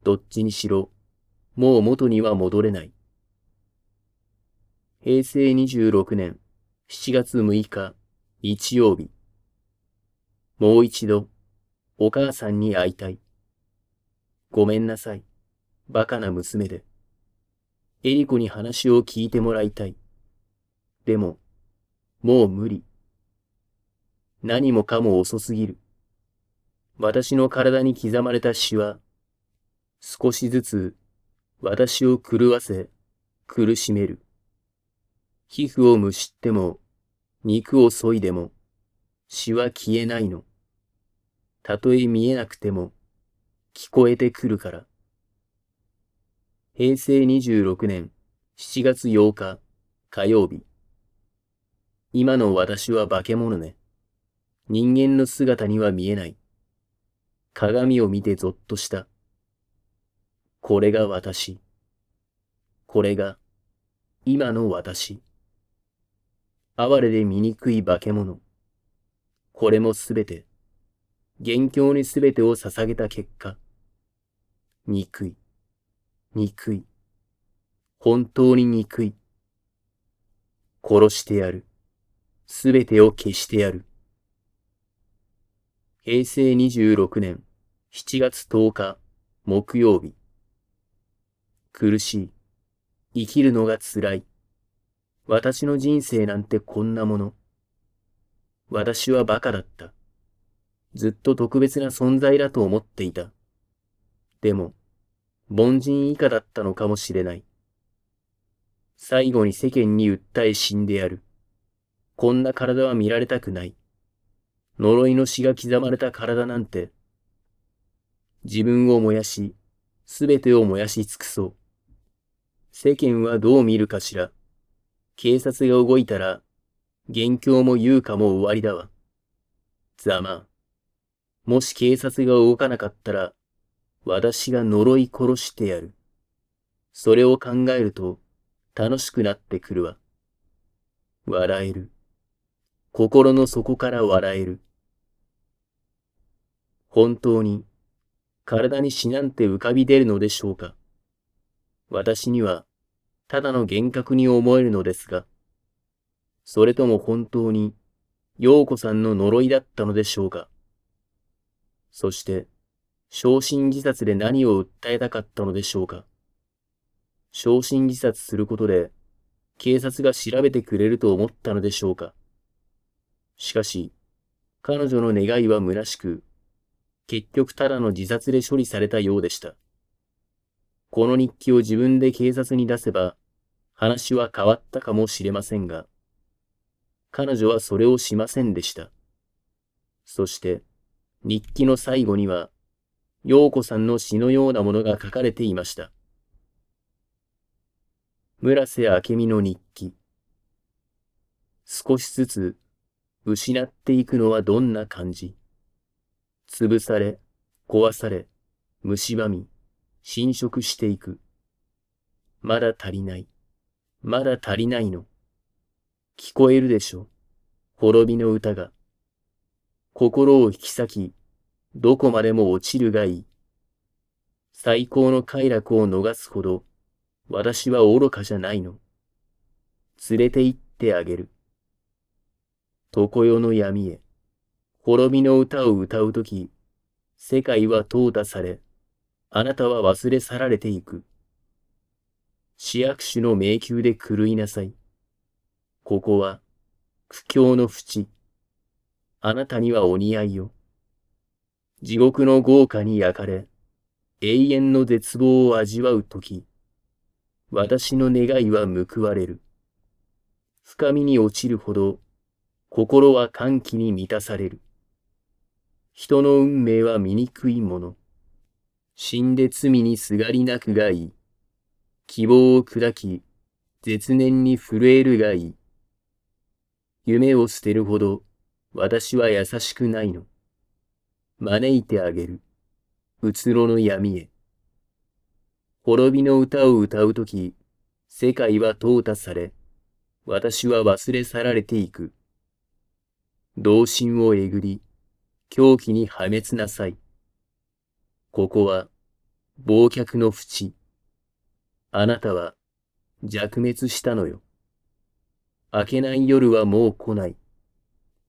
どっちにしろ、もう元には戻れない。平成26年7月6日日曜日。もう一度、お母さんに会いたい。ごめんなさい。バカな娘で。エリコに話を聞いてもらいたい。でも、もう無理。何もかも遅すぎる。私の体に刻まれた詩は、少しずつ私を狂わせ、苦しめる。皮膚をむしっても、肉を削いでも、詩は消えないの。たとえ見えなくても、聞こえてくるから。平成26年7月8日火曜日。今の私は化け物ね。人間の姿には見えない。鏡を見てぞっとした。これが私。これが今の私。哀れで醜い化け物。これもすべて、元凶にすべてを捧げた結果、憎い。憎い。本当に憎い。殺してやる。すべてを消してやる。平成26年7月10日木曜日。苦しい。生きるのが辛い。私の人生なんてこんなもの。私は馬鹿だった。ずっと特別な存在だと思っていた。でも、凡人以下だったのかもしれない。最後に世間に訴え死んでやる。こんな体は見られたくない。呪いの死が刻まれた体なんて。自分を燃やし、すべてを燃やし尽くそう。世間はどう見るかしら。警察が動いたら、元凶も言うかも終わりだわ。ざまもし警察が動かなかったら、私が呪い殺してやる。それを考えると楽しくなってくるわ。笑える。心の底から笑える。本当に体に死なんて浮かび出るのでしょうか。私にはただの幻覚に思えるのですが、それとも本当に陽子さんの呪いだったのでしょうか。そして、焼身自殺で何を訴えたかったのでしょうか。焼身自殺することで、警察が調べてくれると思ったのでしょうか。しかし、彼女の願いは虚しく、結局ただの自殺で処理されたようでした。この日記を自分で警察に出せば、話は変わったかもしれませんが、彼女はそれをしませんでした。そして、日記の最後には、陽子さんの詩のようなものが書かれていました。村瀬明美の日記。少しずつ失っていくのはどんな感じ潰され、壊され、蝕み、侵食していく。まだ足りない。まだ足りないの。聞こえるでしょ。滅びの歌が。心を引き裂き、どこまでも落ちるがいい。最高の快楽を逃すほど、私は愚かじゃないの。連れて行ってあげる。常世の闇へ、滅びの歌を歌うとき、世界は淘汰され、あなたは忘れ去られていく。市役所の迷宮で狂いなさい。ここは、苦境の淵。あなたにはお似合いよ。地獄の豪華に焼かれ、永遠の絶望を味わうとき、私の願いは報われる。深みに落ちるほど、心は歓喜に満たされる。人の運命は醜いもの。死んで罪にすがりなくがいい。希望を砕き、絶念に震えるがいい。夢を捨てるほど、私は優しくないの。招いてあげる。うつろの闇へ。滅びの歌を歌うとき、世界は淘汰され、私は忘れ去られていく。同心をえぐり、狂気に破滅なさい。ここは、忘却の淵。あなたは、弱滅したのよ。明けない夜はもう来ない。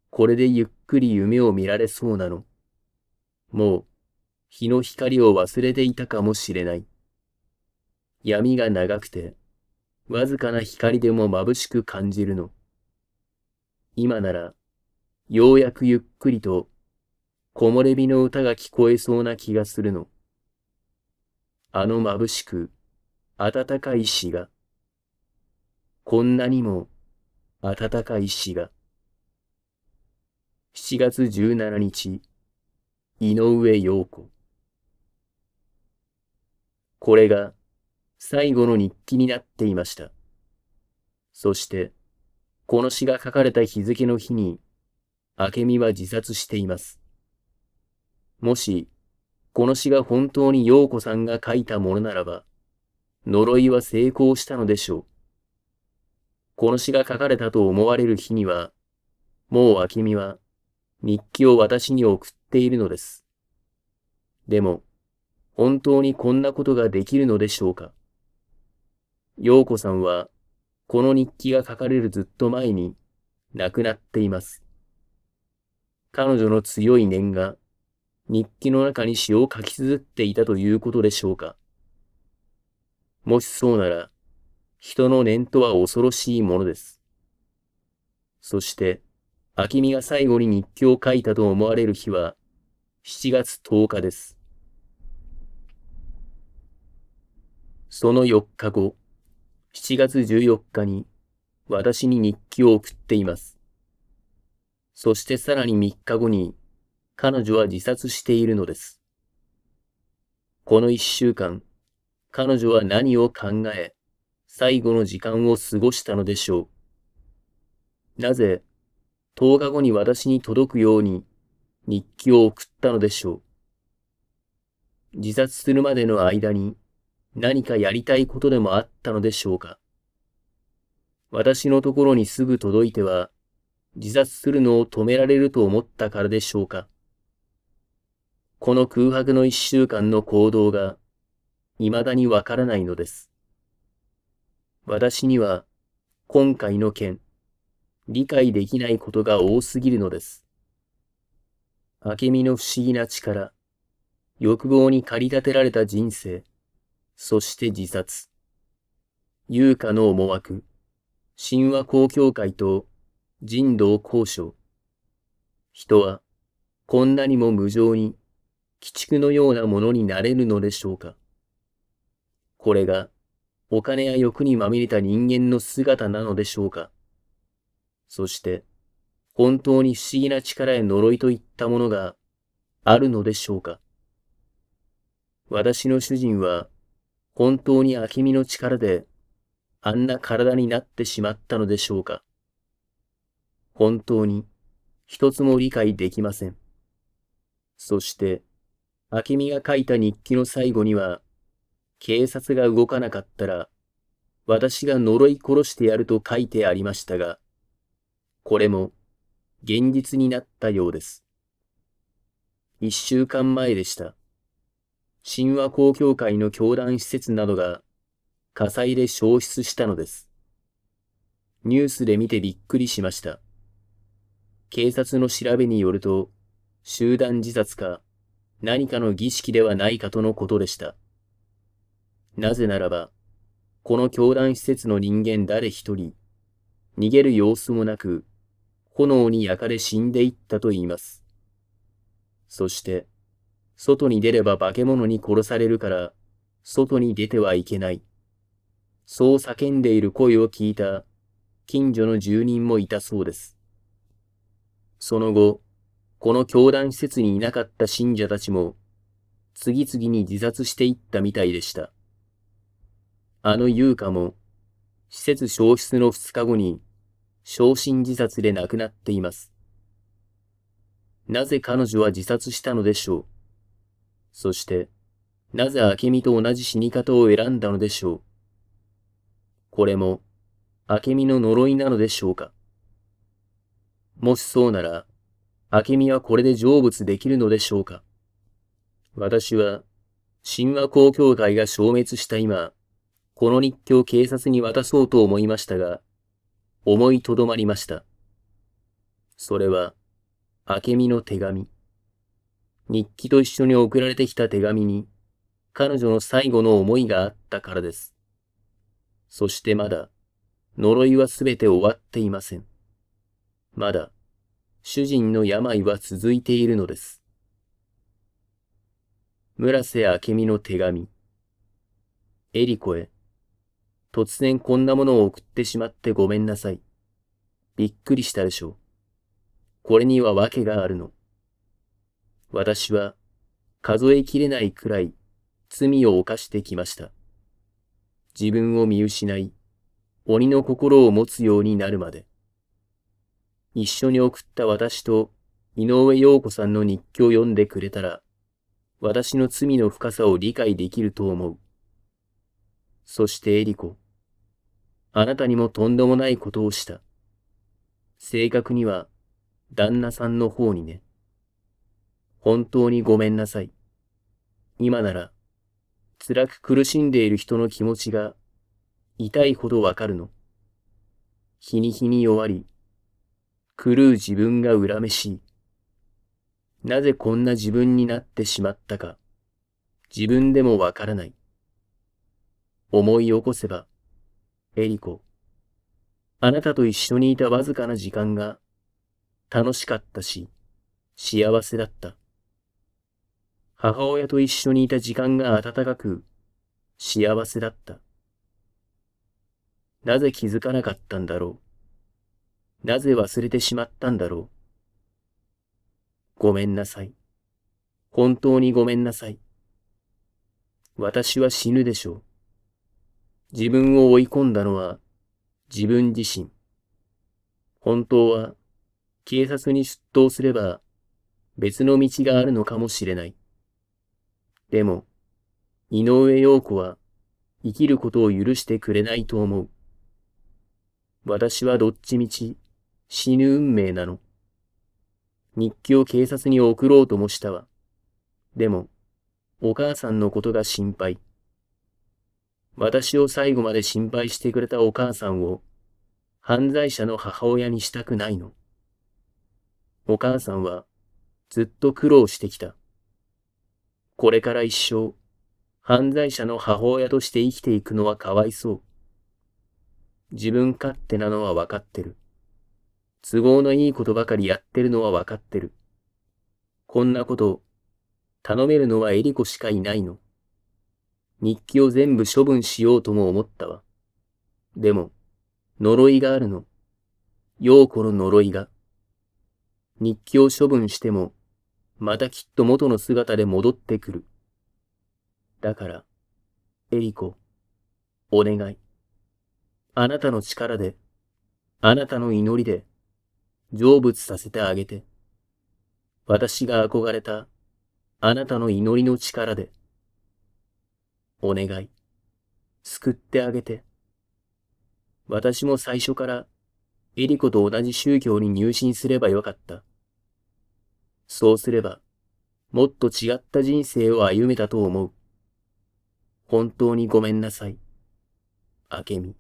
これでゆっくり夢を見られそうなの。もう、日の光を忘れていたかもしれない。闇が長くて、わずかな光でも眩しく感じるの。今なら、ようやくゆっくりと、木漏れ日の歌が聞こえそうな気がするの。あの眩しく、暖かい詩が。こんなにも、暖かい詩が。7月17日、井上陽子。これが最後の日記になっていました。そして、この詩が書かれた日付の日に、明美は自殺しています。もし、この詩が本当に陽子さんが書いたものならば、呪いは成功したのでしょう。この詩が書かれたと思われる日には、もう明美は日記を私に送っているのです。でも、本当にこんなことができるのでしょうか陽子さんは、この日記が書かれるずっと前に亡くなっています。彼女の強い念が日記の中に詩を書き綴っていたということでしょうか。もしそうなら、人の念とは恐ろしいものです。そして、秋美が最後に日記を書いたと思われる日は、7月10日です。その4日後、7月14日に、私に日記を送っています。そしてさらに3日後に、彼女は自殺しているのです。この1週間、彼女は何を考え、最後の時間を過ごしたのでしょう。なぜ、10日後に私に届くように日記を送ったのでしょう。自殺するまでの間に何かやりたいことでもあったのでしょうか。私のところにすぐ届いては、自殺するのを止められると思ったからでしょうか。この空白の一週間の行動が、未だにわからないのです。私には、今回の件、理解できないことが多すぎるのです。明美の不思議な力、欲望に駆り立てられた人生、そして自殺。優香の思惑、神話公共会と人道交渉。人は、こんなにも無情に、鬼畜のようなものになれるのでしょうか。これが、お金や欲にまみれた人間の姿なのでしょうか。そして、本当に不思議な力へ呪いといったものがあるのでしょうか私の主人は、本当に明美の力で、あんな体になってしまったのでしょうか本当に、一つも理解できません。そして、明美が書いた日記の最後には、警察が動かなかったら、私が呪い殺してやると書いてありましたが、これも現実になったようです。一週間前でした。神話公共会の教団施設などが火災で消失したのです。ニュースで見てびっくりしました。警察の調べによると、集団自殺か何かの儀式ではないかとのことでした。なぜならば、この教団施設の人間誰一人、逃げる様子もなく、炎に焼かれ死んでいったと言います。そして、外に出れば化け物に殺されるから、外に出てはいけない。そう叫んでいる声を聞いた近所の住人もいたそうです。その後、この教団施設にいなかった信者たちも、次々に自殺していったみたいでした。あの優香も、施設消失の2日後に、焼身自殺で亡くなっています。なぜ彼女は自殺したのでしょうそして、なぜ明美と同じ死に方を選んだのでしょうこれも、明美の呪いなのでしょうかもしそうなら、明美はこれで成仏できるのでしょうか私は、神話公共会が消滅した今、この日記を警察に渡そうと思いましたが、思いとどまりました。それは、明美の手紙。日記と一緒に送られてきた手紙に、彼女の最後の思いがあったからです。そしてまだ、呪いはすべて終わっていません。まだ、主人の病は続いているのです。村瀬明美の手紙。エリコへ。突然こんなものを送ってしまってごめんなさい。びっくりしたでしょう。これには訳があるの。私は数えきれないくらい罪を犯してきました。自分を見失い、鬼の心を持つようになるまで。一緒に送った私と井上陽子さんの日記を読んでくれたら、私の罪の深さを理解できると思う。そしてエリコ。あなたにもとんでもないことをした。正確には、旦那さんの方にね。本当にごめんなさい。今なら、辛く苦しんでいる人の気持ちが、痛いほどわかるの。日に日に弱り、狂う自分が恨めしい。なぜこんな自分になってしまったか、自分でもわからない。思い起こせば、エリコ、あなたと一緒にいたわずかな時間が、楽しかったし、幸せだった。母親と一緒にいた時間が暖かく、幸せだった。なぜ気づかなかったんだろう。なぜ忘れてしまったんだろう。ごめんなさい。本当にごめんなさい。私は死ぬでしょう。自分を追い込んだのは自分自身。本当は警察に出頭すれば別の道があるのかもしれない。でも、井上陽子は生きることを許してくれないと思う。私はどっちみち死ぬ運命なの。日記を警察に送ろうともしたわ。でも、お母さんのことが心配。私を最後まで心配してくれたお母さんを犯罪者の母親にしたくないの。お母さんはずっと苦労してきた。これから一生、犯罪者の母親として生きていくのはかわいそう。自分勝手なのはわかってる。都合のいいことばかりやってるのはわかってる。こんなこと、頼めるのはエリコしかいないの。日記を全部処分しようとも思ったわ。でも、呪いがあるの。う子の呪いが。日記を処分しても、またきっと元の姿で戻ってくる。だから、エリコ、お願い。あなたの力で、あなたの祈りで、成仏させてあげて。私が憧れた、あなたの祈りの力で。お願い。救ってあげて。私も最初から、エリコと同じ宗教に入信すればよかった。そうすれば、もっと違った人生を歩めたと思う。本当にごめんなさい。あけみ。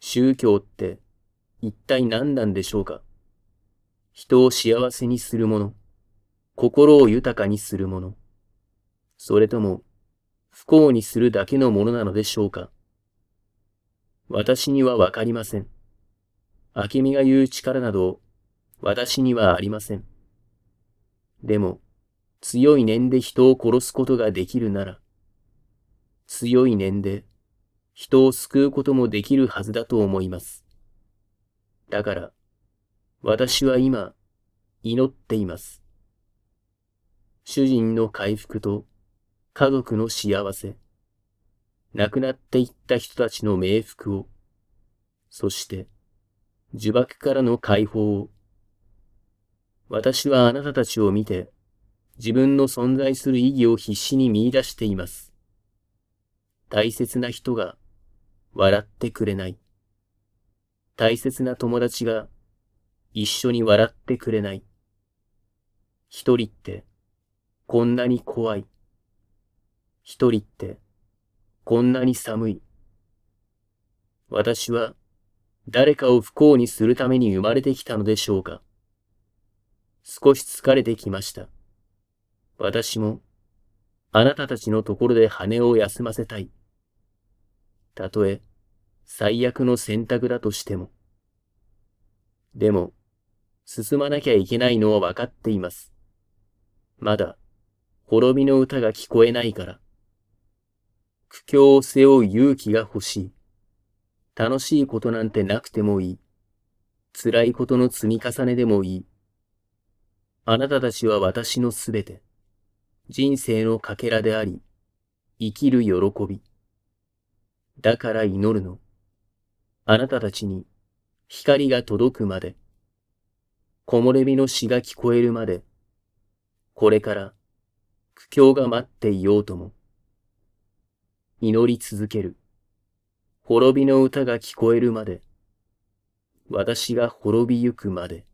宗教って一体何なんでしょうか人を幸せにするもの、心を豊かにするもの。それとも、不幸にするだけのものなのでしょうか私にはわかりません。明美が言う力など、私にはありません。でも、強い念で人を殺すことができるなら、強い念で人を救うこともできるはずだと思います。だから、私は今、祈っています。主人の回復と、家族の幸せ、亡くなっていった人たちの冥福を、そして呪縛からの解放を。私はあなたたちを見て、自分の存在する意義を必死に見出しています。大切な人が笑ってくれない。大切な友達が一緒に笑ってくれない。一人ってこんなに怖い。一人ってこんなに寒い。私は誰かを不幸にするために生まれてきたのでしょうか。少し疲れてきました。私もあなたたちのところで羽を休ませたい。たとえ最悪の選択だとしても。でも、進まなきゃいけないのは分かっています。まだ、滅びの歌が聞こえないから。苦境を背負う勇気が欲しい。楽しいことなんてなくてもいい。辛いことの積み重ねでもいい。あなたたちは私のすべて。人生のかけらであり、生きる喜び。だから祈るの。あなたたちに光が届くまで。木漏れ日の詩が聞こえるまで。これから苦境が待っていようとも。祈り続ける。滅びの歌が聞こえるまで。私が滅びゆくまで。